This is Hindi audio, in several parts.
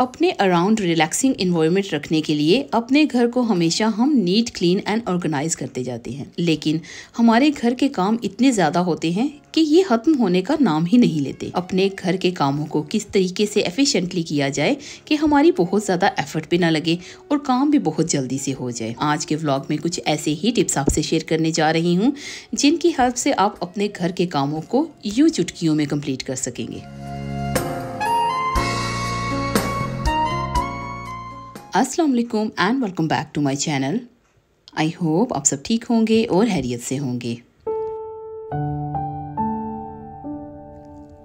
अपने अराउंड रिलैक्सिंग इन्वायरमेंट रखने के लिए अपने घर को हमेशा हम नीट क्लीन एंड ऑर्गेनाइज करते जाते हैं लेकिन हमारे घर के काम इतने ज़्यादा होते हैं कि ये खत्म होने का नाम ही नहीं लेते अपने घर के कामों को किस तरीके से एफिशिएंटली किया जाए कि हमारी बहुत ज़्यादा एफर्ट भी ना लगे और काम भी बहुत जल्दी से हो जाए आज के व्लॉग में कुछ ऐसे ही टिप्स आपसे शेयर करने जा रही हूँ जिनकी हेल्प से आप अपने घर के कामों को यू चुटकियों में कम्प्लीट कर सकेंगे अस्सलाम वालेकुम and welcome back to my channel I hope आप सब ठीक होंगे और हैरियत से होंगे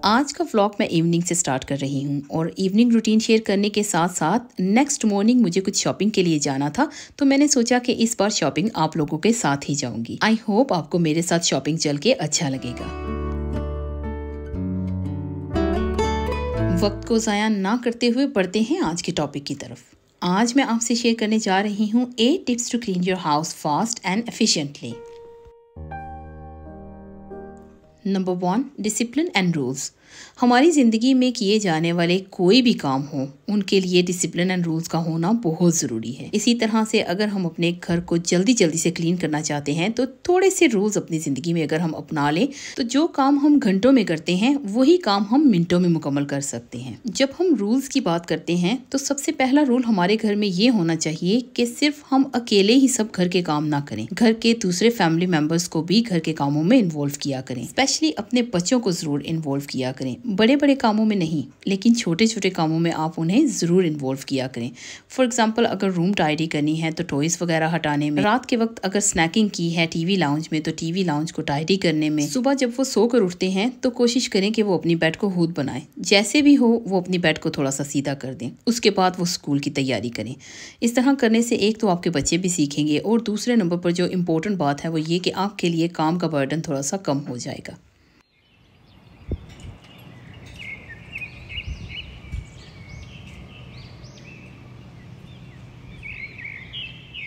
आज का व्लॉग मैं इवनिंग से स्टार्ट कर रही हूँ और इवनिंग रूटीन शेयर करने के साथ साथ नेक्स्ट मॉर्निंग मुझे कुछ शॉपिंग के लिए जाना था तो मैंने सोचा कि इस बार शॉपिंग आप लोगों के साथ ही जाऊंगी आई होप आपको मेरे साथ शॉपिंग चल के अच्छा लगेगा वक्त को ज़ाया ना करते हुए बढ़ते हैं आज के टॉपिक की तरफ आज मैं आपसे शेयर करने जा रही हूँ eight tips to clean your house fast and efficiently number one discipline and rules हमारी ज़िंदगी में किए जाने वाले कोई भी काम हो उनके लिए डिसिप्लिन एंड रूल्स का होना बहुत ज़रूरी है इसी तरह से अगर हम अपने घर को जल्दी जल्दी से क्लीन करना चाहते हैं तो थोड़े से रूल्स अपनी ज़िंदगी में अगर हम अपना लें तो जो काम हम घंटों में करते हैं वही काम हम मिनटों में मुकम्मल कर सकते हैं जब हम रूल्स की बात करते हैं तो सबसे पहला रूल हमारे घर में ये होना चाहिए कि सिर्फ हम अकेले ही सब घर के काम ना करें घर के दूसरे फैमिली मेम्बर्स को भी घर के कामों में इन्वॉल्व किया करें स्पेशली अपने बच्चों को जरूर इन्वॉल्व किया करें करें बड़े बड़े कामों में नहीं लेकिन छोटे छोटे कामों में आप उन्हें ज़रूर इन्वॉल्व किया करें फॉर एग्ज़ाम्पल अगर रूम टाइडी करनी है तो टॉयज़ वगैरह हटाने में रात के वक्त अगर स्नैकिंग की है टीवी लाउंज में तो टीवी लाउंज को टायरी करने में सुबह जब वो सोकर उठते हैं तो कोशिश करें कि वो अपनी बेड को खुद बनाएं जैसे भी हो वो अपनी बेड को थोड़ा सा सीधा कर दें उसके बाद वो स्कूल की तैयारी करें इस तरह करने से एक तो आपके बच्चे भी सीखेंगे और दूसरे नंबर पर जो इम्पोर्टेंट बात है वो ये कि आपके लिए काम का बर्डन थोड़ा सा कम हो जाएगा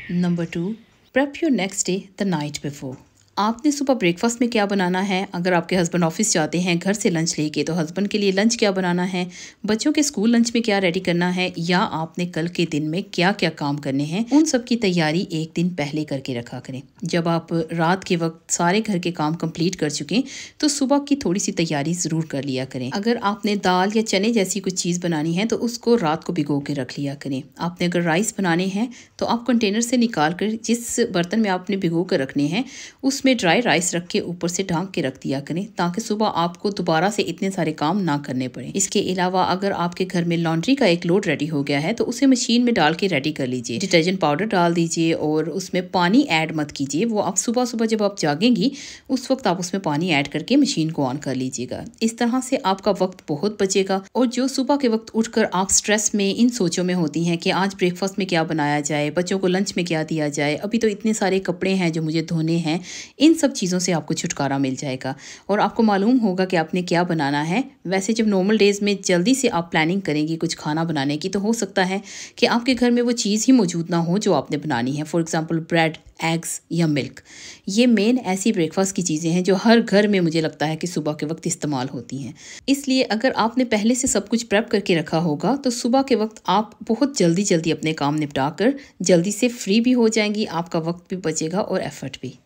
Number two, prep your next day the night before. आपने सुबह ब्रेकफास्ट में क्या बनाना है अगर आपके हस्बैंड ऑफिस जाते हैं घर से लंच लेके तो हस्बैंड के लिए लंच क्या बनाना है बच्चों के स्कूल लंच में क्या रेडी करना है या आपने कल के दिन में क्या क्या काम करने हैं उन सब की तैयारी एक दिन पहले करके रखा करें जब आप रात के वक्त सारे घर के काम कम्प्लीट कर चुके तो सुबह की थोड़ी सी तैयारी ज़रूर कर लिया करें अगर आपने दाल या चने जैसी कुछ चीज़ बनानी है तो उसको रात को भिगो के रख लिया करें आपने अगर राइस बनाने हैं तो आप कंटेनर से निकाल कर जिस बर्तन में आपने भिगो कर रखने हैं उस इसमें ड्राई राइस रख के ऊपर से ढांक के रख दिया करें ताकि सुबह आपको दोबारा से इतने सारे काम ना करने पड़े इसके अलावा अगर आपके घर में लॉन्ड्री का एक लोड रेडी हो गया है तो उसे मशीन में डाल के रेडी कर लीजिए डिटर्जेंट पाउडर डाल दीजिए और उसमें पानी ऐड मत कीजिए वो आप सुबह सुबह जब आप जागेंगी उस वक्त आप उसमें पानी ऐड करके मशीन को ऑन कर लीजिएगा इस तरह से आपका वक्त बहुत बचेगा और जो सुबह के वक्त उठकर आप स्ट्रेस में इन सोचों में होती हैं कि आज ब्रेकफास्ट में क्या बनाया जाए बच्चों को लंच में क्या दिया जाए अभी तो इतने सारे कपड़े हैं जो मुझे धोने हैं इन सब चीज़ों से आपको छुटकारा मिल जाएगा और आपको मालूम होगा कि आपने क्या बनाना है वैसे जब नॉर्मल डेज़ में जल्दी से आप प्लानिंग करेंगी कुछ खाना बनाने की तो हो सकता है कि आपके घर में वो चीज़ ही मौजूद ना हो जो आपने बनानी है फॉर एग्ज़ाम्पल ब्रेड एग्स या मिल्क ये मेन ऐसी ब्रेकफास्ट की चीज़ें हैं जो हर घर में मुझे लगता है कि सुबह के वक्त इस्तेमाल होती हैं इसलिए अगर आपने पहले से सब कुछ प्रेप करके रखा होगा तो सुबह के वक्त आप बहुत जल्दी जल्दी अपने काम निपटा कर जल्दी से फ्री भी हो जाएंगी आपका वक्त भी बचेगा और एफर्ट भी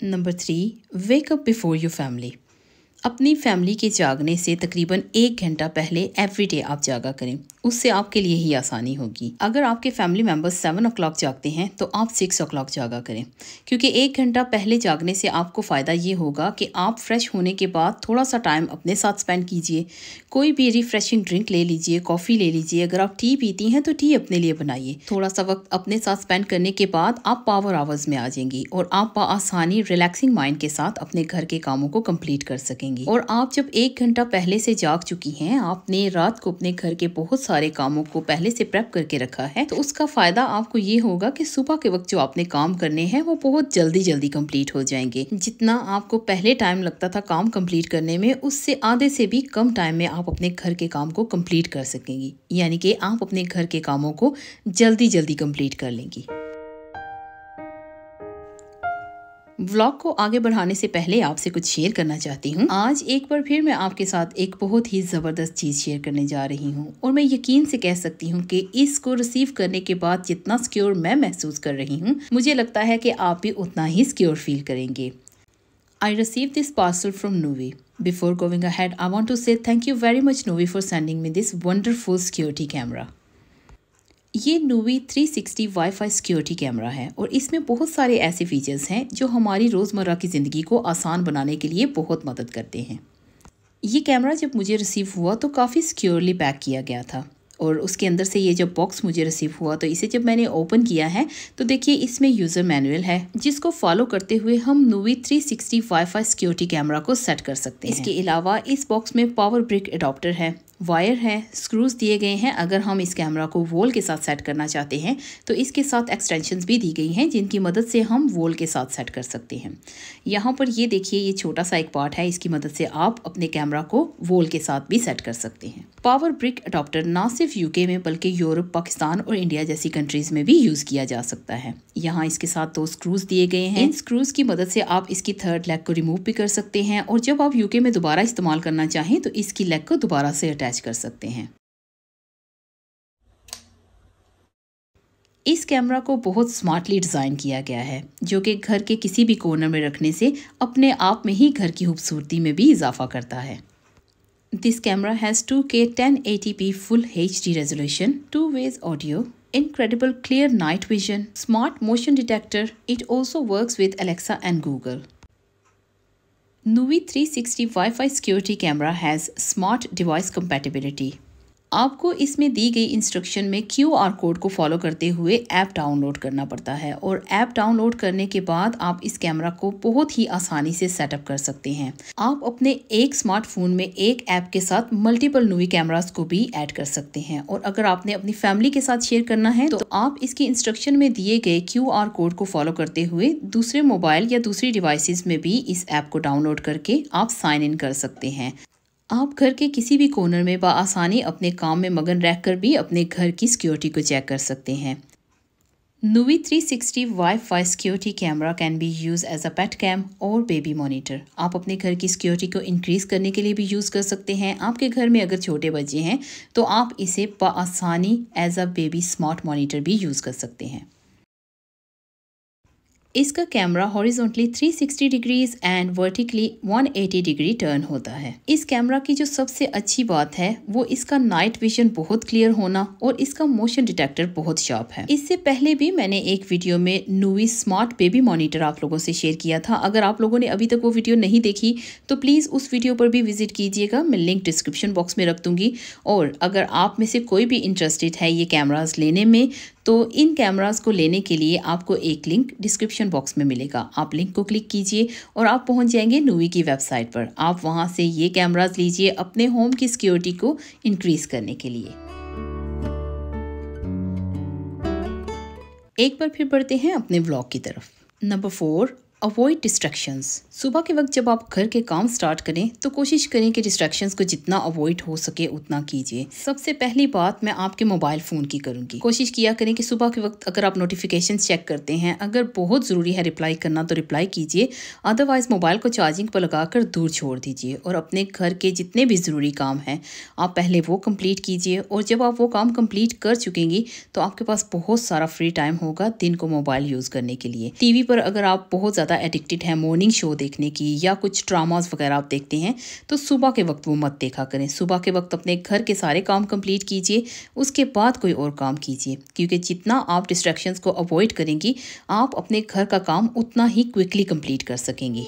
Number three, wake up before your family. अपनी फैमिली के जागने से तकरीबन एक घंटा पहले एवरीडे आप जागा करें उससे आपके लिए ही आसानी होगी अगर आपके family members seven o'clock जागते हैं तो आप सिक्स ओ क्लाक जागा करें क्योंकि एक घंटा पहले जागने से आपको फ़ायदा ये होगा कि आप फ्रेश होने के बाद थोड़ा सा टाइम अपने साथ स्पेंड कीजिए कोई भी रिफ्रेशिंग ड्रिंक ले लीजिए कॉफ़ी ले लीजिए अगर आप टी पीती हैं तो टी अपने लिए बनाइए थोड़ा सा वक्त अपने साथ स्पेंड करने के बाद आप पावर आवर्स में आ जाएंगी और आप आसानी रिलैक्सिंग माइंड के साथ अपने घर के कामों को कम्प्लीट कर सकेंगे जाएंगी और आप जब एक घंटा पहले से जाग चुकी हैं आपने रात को अपने घर के बहुत सारे कामों को पहले से प्रेप करके रखा है तो उसका फायदा आपको ये होगा कि सुबह के वक्त जो आपने काम करने हैं वो बहुत जल्दी जल्दी कंप्लीट हो जाएंगे जितना आपको पहले टाइम लगता था काम कंप्लीट करने में उससे आधे से भी कम टाइम में आप अपने घर के काम को कंप्लीट कर सकेंगी यानी कि आप अपने घर के कामों को जल्दी जल्दी कंप्लीट कर लेंगी व्लॉग को आगे बढ़ाने से पहले आपसे कुछ शेयर करना चाहती हूँ आज एक बार फिर मैं आपके साथ एक बहुत ही ज़बरदस्त चीज़ शेयर करने जा रही हूँ और मैं यकीन से कह सकती हूँ कि इसको रिसीव करने के बाद जितना सिक्योर मैं महसूस कर रही हूँ मुझे लगता है कि आप भी उतना ही सिक्योर फील करेंगे I receive this parcel from Nuvi before going ahead, I want to say thank you very much Nuvi for sending me this wonderful security camera ये नोवी 360 फाई सिक्योरिटी कैमरा है और इसमें बहुत सारे ऐसे फीचर्स हैं जो हमारी रोज़मर्रा की ज़िंदगी को आसान बनाने के लिए बहुत मदद करते हैं ये कैमरा जब मुझे रिसीव हुआ तो काफ़ी सिक्योरली पैक किया गया था और उसके अंदर से ये जब बॉक्स मुझे रिसीव हुआ तो इसे जब मैंने ओपन किया है तो देखिए इसमें यूज़र मैनुअल है जिसको फॉलो करते हुए हम नोवी 360 वाई सिक्योरिटी कैमरा को सेट कर सकते हैं इसके अलावा इस बॉक्स में पावर ब्रिक अडोप्टर है वायर हैं स्क्रूज़ दिए गए हैं अगर हम इस कैमरा को वोल के साथ सेट करना चाहते हैं तो इसके साथ एक्सटेंशंस भी दी गई हैं जिनकी मदद से हम वोल के साथ सेट कर सकते हैं यहाँ पर ये देखिए ये छोटा सा एक पार्ट है इसकी मदद से आप अपने कैमरा को वोल के साथ भी सेट कर सकते हैं पावर ब्रिक अडोप्टर ना सिर्फ यूके में बल्कि यूरोप पाकिस्तान और इंडिया जैसी कंट्रीज़ में भी यूज़ किया जा सकता है यहाँ इसके साथ दो स्क्रूज़ दिए गए हैं इन स्क्रूज़ की मदद से आप इसकी थर्ड लेग को रिमूव भी कर सकते हैं और जब आप यूके में दोबारा इस्तेमाल करना चाहें तो इसकी लेग को दोबारा से अटैच अटैच कर सकते हैं इस कैमरा को बहुत स्मार्टली डिज़ाइन किया गया है जो कि घर के किसी भी कोनर में रखने से अपने आप में ही घर की खूबसूरती में भी इजाफा करता है this camera has two K ten eighty P full H D resolution two way audio incredible clear night vision smart motion detector it also work with Alexa and Google Nuvi 360 Wi-Fi security camera has smart device compatibility. आपको इसमें दी गई इंस्ट्रक्शन में क्यू आर कोड को फॉलो करते हुए ऐप डाउनलोड करना पड़ता है और ऐप डाउनलोड करने के बाद आप इस कैमरा को बहुत ही आसानी से सेटअप कर सकते हैं आप अपने एक स्मार्टफोन में एक ऐप के साथ मल्टीपल नूवी कैमराज को भी ऐड कर सकते हैं और अगर आपने अपनी फैमिली के साथ शेयर करना है तो आप इसकी इंस्ट्रक्शन में दिए गए क्यू आर कोड को फॉलो करते हुए दूसरे मोबाइल या दूसरी डिवाइसिस में भी इस ऐप को डाउनलोड करके आप साइन इन कर सकते हैं आप घर के किसी भी कोनर में बसानी अपने काम में मगन रहकर भी अपने घर की सिक्योरिटी को चेक कर सकते हैं three 360 WiFi security camera can be use as a pet cam और बेबी monitor. आप अपने घर की सिक्योरिटी को इंक्रीज करने के लिए भी यूज़ कर सकते हैं आपके घर में अगर छोटे बच्चे हैं तो आप इसे आसानी as a baby smart monitor भी यूज़ कर सकते हैं इसका camera horizontally 360 degrees and vertically 180 degree turn होता है इस कैमरा की जो सबसे अच्छी बात है वो इसका नाइट विजन बहुत क्लियर होना और इसका मोशन डिटेक्टर बहुत शार्प है इससे पहले भी मैंने एक वीडियो में नूवी स्मार्ट बेबी मॉनिटर आप लोगों से शेयर किया था अगर आप लोगों ने अभी तक वो वीडियो नहीं देखी तो प्लीज़ उस वीडियो पर भी विजिट कीजिएगा मैं लिंक डिस्क्रिप्शन बॉक्स में रख दूंगी और अगर आप में से कोई भी इंटरेस्टेड है ये कैमराज लेने में तो इन कैमरास को लेने के लिए आपको एक लिंक डिस्क्रिप्शन बॉक्स में मिलेगा आप लिंक को क्लिक कीजिए और आप पहुंच जाएंगे नूवी की वेबसाइट पर आप वहां से ये कैमराज लीजिए अपने होम की सिक्योरिटी को इनक्रीज़ करने के लिए एक बार फिर बढ़ते हैं अपने ब्लॉग की तरफ नंबर फोर अवॉइड डिस्ट्रैक्शंस सुबह के वक्त जब आप घर के काम स्टार्ट करें तो कोशिश करें कि डिस्ट्रैक्शंस को जितना अवॉइड हो सके उतना कीजिए सबसे पहली बात मैं आपके मोबाइल फ़ोन की करूंगी कोशिश किया करें कि सुबह के वक्त अगर आप नोटिफिकेशन चेक करते हैं अगर बहुत ज़रूरी है रिप्लाई करना तो रिप्लाई कीजिए अदरवाइज़ मोबाइल को चार्जिंग पर लगा कर दूर छोड़ दीजिए और अपने घर के जितने भी ज़रूरी काम हैं आप पहले वो कम्प्लीट कीजिए और जब आप वो काम कम्प्लीट कर चुकेंगी तो आपके पास बहुत सारा फ्री टाइम होगा दिन को मोबाइल यूज़ करने के लिए टी पर अगर आप बहुत ज़्यादा एडिक्टेड हैं मॉर्निंग शो देखने की या कुछ ड्रामाज वगैरह आप देखते हैं तो सुबह के वक्त वो मत देखा करें सुबह के वक्त अपने घर के सारे काम कंप्लीट कीजिए उसके बाद कोई और काम कीजिए क्योंकि जितना आप डिस्ट्रैक्शंस को अवॉइड करेंगी आप अपने घर का काम उतना ही क्विकली कंप्लीट कर सकेंगी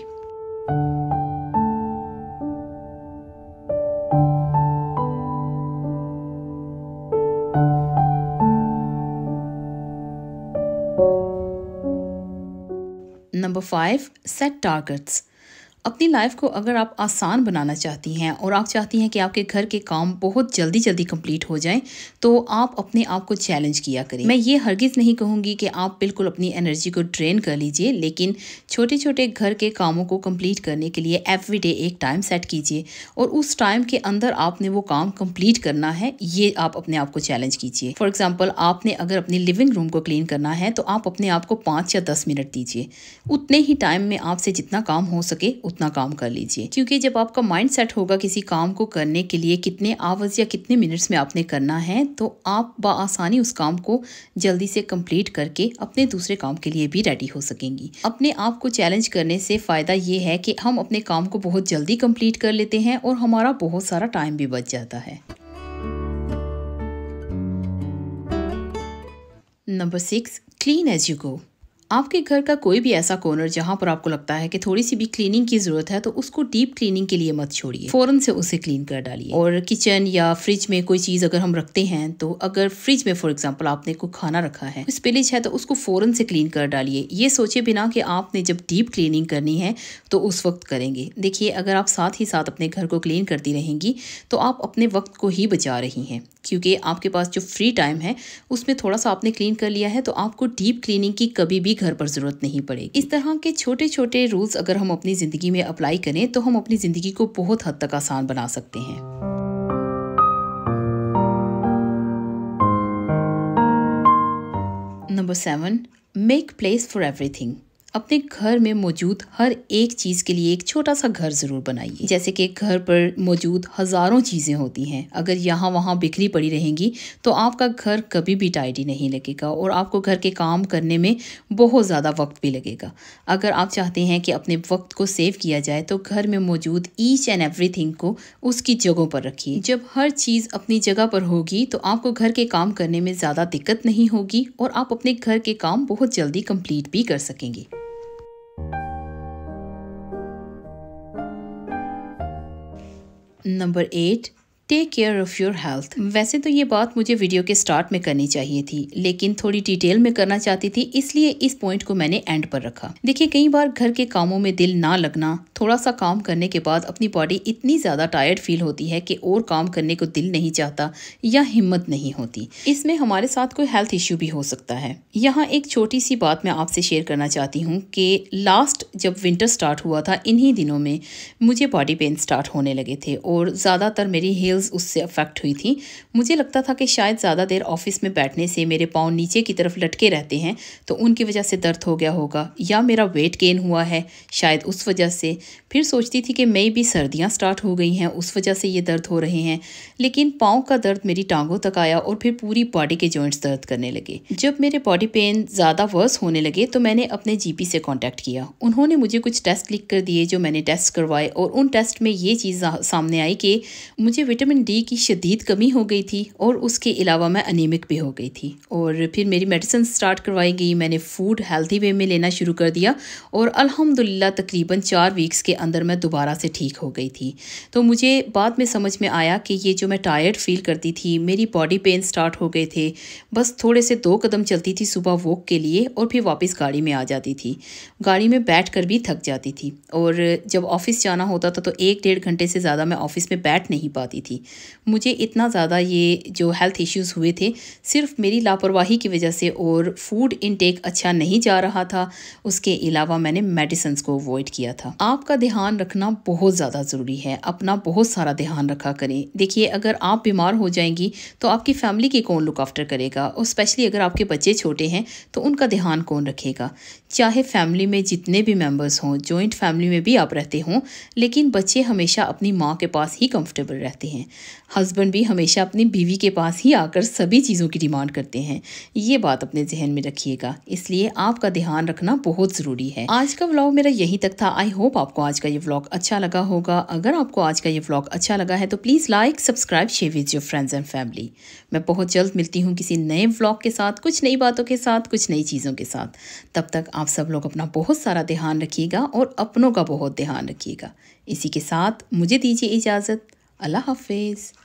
Number 5. Set targets. अपनी लाइफ को अगर आप आसान बनाना चाहती हैं और आप चाहती हैं कि आपके घर के काम बहुत जल्दी जल्दी कंप्लीट हो जाएं तो आप अपने आप को चैलेंज किया करें मैं ये हरगिज़ नहीं कहूँगी कि आप बिल्कुल अपनी एनर्जी को ड्रेन कर लीजिए लेकिन छोटे छोटे घर के कामों को कंप्लीट करने के लिए एवरीडे एक टाइम सेट कीजिए और उस टाइम के अंदर आपने वो काम कम्प्लीट करना है ये आप अपने आप को चैलेंज कीजिए फॉर एग्जाम्पल आपने अगर अपनी लिविंग रूम को क्लीन करना है तो आप अपने आप को पाँच या दस मिनट दीजिए उतने ही टाइम में आपसे जितना काम हो सके उतना काम कर लीजिए क्योंकि जब आपका माइंड सेट होगा किसी काम को करने के लिए कितने आवर्स या कितने मिनट्स में आपने करना है तो आप बसानी उस काम को जल्दी से कंप्लीट करके अपने दूसरे काम के लिए भी रेडी हो सकेंगी अपने आप को चैलेंज करने से फ़ायदा ये है कि हम अपने काम को बहुत जल्दी कंप्लीट कर लेते हैं और हमारा बहुत सारा टाइम भी बच जाता है number six clean as you go आपके घर का कोई भी ऐसा कॉर्नर जहाँ पर आपको लगता है कि थोड़ी सी भी क्लीनिंग की जरूरत है तो उसको डीप क्लीनिंग के लिए मत छोड़िए फौरन से उसे क्लीन कर डालिए और किचन या फ्रिज में कोई चीज अगर हम रखते हैं तो अगर फ्रिज में फॉर एग्जाम्पल आपने कोई खाना रखा है स्पिलिज है तो उसको फौरन से क्लीन कर डालिए ये सोचे बिना कि आपने जब डीप क्लीनिंग करनी है तो उस वक्त करेंगे देखिए अगर आप साथ ही साथ अपने घर को क्लीन करती रहेंगी तो आप अपने वक्त को ही बचा रही हैं क्योंकि आपके पास जो फ्री टाइम है उसमें थोड़ा सा आपने क्लीन कर लिया है तो आपको डीप क्लीनिंग की कभी भी घर पर जरूरत नहीं पड़ेगी इस तरह के छोटे छोटे रूल्स अगर हम अपनी ज़िंदगी में अप्लाई करें तो हम अपनी ज़िंदगी को बहुत हद तक आसान बना सकते हैं number seven make place for everything अपने घर में मौजूद हर एक चीज़ के लिए एक छोटा सा घर ज़रूर बनाइए जैसे कि घर पर मौजूद हज़ारों चीज़ें होती हैं अगर यहाँ वहाँ बिखरी पड़ी रहेंगी तो आपका घर कभी भी टाइडी नहीं लगेगा और आपको घर के काम करने में बहुत ज़्यादा वक्त भी लगेगा अगर आप चाहते हैं कि अपने वक्त को सेव किया जाए तो घर में मौजूद ईच एंड एवरी को उसकी जगहों पर रखिए जब हर चीज़ अपनी जगह पर होगी तो आपको घर के काम करने में ज़्यादा दिक्कत नहीं होगी और आप अपने घर के काम बहुत जल्दी कम्प्लीट भी कर सकेंगे Number 8 take care of your health वैसे तो ये बात मुझे वीडियो के स्टार्ट में करनी चाहिए थी लेकिन थोड़ी डिटेल में करना चाहती थी इसलिए इस पॉइंट को मैंने एंड पर रखा देखिए कई बार घर के कामों में दिल ना लगना थोड़ा सा काम करने के बाद अपनी बॉडी इतनी ज़्यादा टायर्ड फील होती है कि और काम करने को दिल नहीं चाहता या हिम्मत नहीं होती इसमें हमारे साथ कोई हेल्थ इश्यू भी हो सकता है यहाँ एक छोटी सी बात मैं आपसे शेयर करना चाहती हूँ कि लास्ट जब विंटर स्टार्ट हुआ था इन्हीं दिनों में मुझे बॉडी पेन स्टार्ट होने लगे थे और ज़्यादातर मेरी हेल्थ मसल्स उससे अफेक्ट हुई थी मुझे लगता था कि शायद ज़्यादा देर ऑफिस में बैठने से मेरे पाँव नीचे की तरफ लटके रहते हैं तो उनकी वजह से दर्द हो गया होगा या मेरा वेट गेन हुआ है शायद उस वजह से फिर सोचती थी कि मई भी सर्दियाँ स्टार्ट हो गई हैं उस वजह से ये दर्द हो रहे हैं लेकिन पाँव का दर्द मेरी टांगों तक आया और फिर पूरी बॉडी के जॉइंट्स दर्द करने लगे जब मेरे बॉडी पेन ज़्यादा वर्स होने लगे तो मैंने अपने जीपी से कांटेक्ट किया उन्होंने मुझे कुछ टेस्ट लिख कर दिए जो मैंने टेस्ट करवाए और उन टेस्ट में ये चीज़ सामने आई कि मुझे विटामिन विटामिन डी की शदीद कमी हो गई थी और उसके अलावा मैं अनिमिक भी हो गई थी और फिर मेरी मेडिसिन स्टार्ट करवाई गई मैंने फ़ूड हेल्थी वे में लेना शुरू कर दिया और अल्हम्दुलिल्लाह तकरीबन चार वीक्स के अंदर मैं दोबारा से ठीक हो गई थी तो मुझे बाद में समझ में आया कि ये जो मैं टायर्ड फील करती थी मेरी बॉडी पेन स्टार्ट हो गए थे बस थोड़े से दो कदम चलती थी सुबह वॉक के लिए और फिर वापस गाड़ी में आ जाती थी गाड़ी में बैठ भी थक जाती थी और जब ऑफ़िस जाना होता था तो एक डेढ़ घंटे से ज़्यादा मैं ऑफ़िस में बैठ नहीं पाती थी थी मुझे इतना ज़्यादा ये जो हेल्थ इश्यूज़ हुए थे सिर्फ मेरी लापरवाही की वजह से और फूड इनटेक अच्छा नहीं जा रहा था उसके अलावा मैंने मेडिसिन को अवॉइड किया था आपका ध्यान रखना बहुत ज़्यादा ज़रूरी है अपना बहुत सारा ध्यान रखा करें देखिए अगर आप बीमार हो जाएंगी तो आपकी फैमिली की कौन लुक आफ्टर करेगा और स्पेशली अगर आपके बच्चे छोटे हैं तो उनका ध्यान कौन रखेगा चाहे फैमिली में जितने भी मेम्बर्स हों जॉइंट फैमिली में भी आप रहते हों लेकिन बच्चे हमेशा अपनी माँ के पास ही कंफर्टेबल रहते हैं हैं हस्बैंड भी हमेशा अपनी बीवी के पास ही आकर सभी चीज़ों की डिमांड करते हैं ये बात अपने जहन में रखिएगा इसलिए आपका ध्यान रखना बहुत ज़रूरी है आज का व्लॉग मेरा यहीं तक था आई होप आपको आज का ये व्लॉग अच्छा लगा होगा अगर आपको आज का ये व्लॉग अच्छा लगा है तो please like subscribe share with your friends and family मैं बहुत जल्द मिलती हूँ किसी नए व्लॉग के साथ कुछ नई बातों के साथ कुछ नई चीज़ों के साथ तब तक आप सब लोग अपना बहुत सारा ध्यान रखिएगा और अपनों का बहुत ध्यान रखिएगा इसी के साथ मुझे दीजिए इजाज़त अल्लाह हाफिज़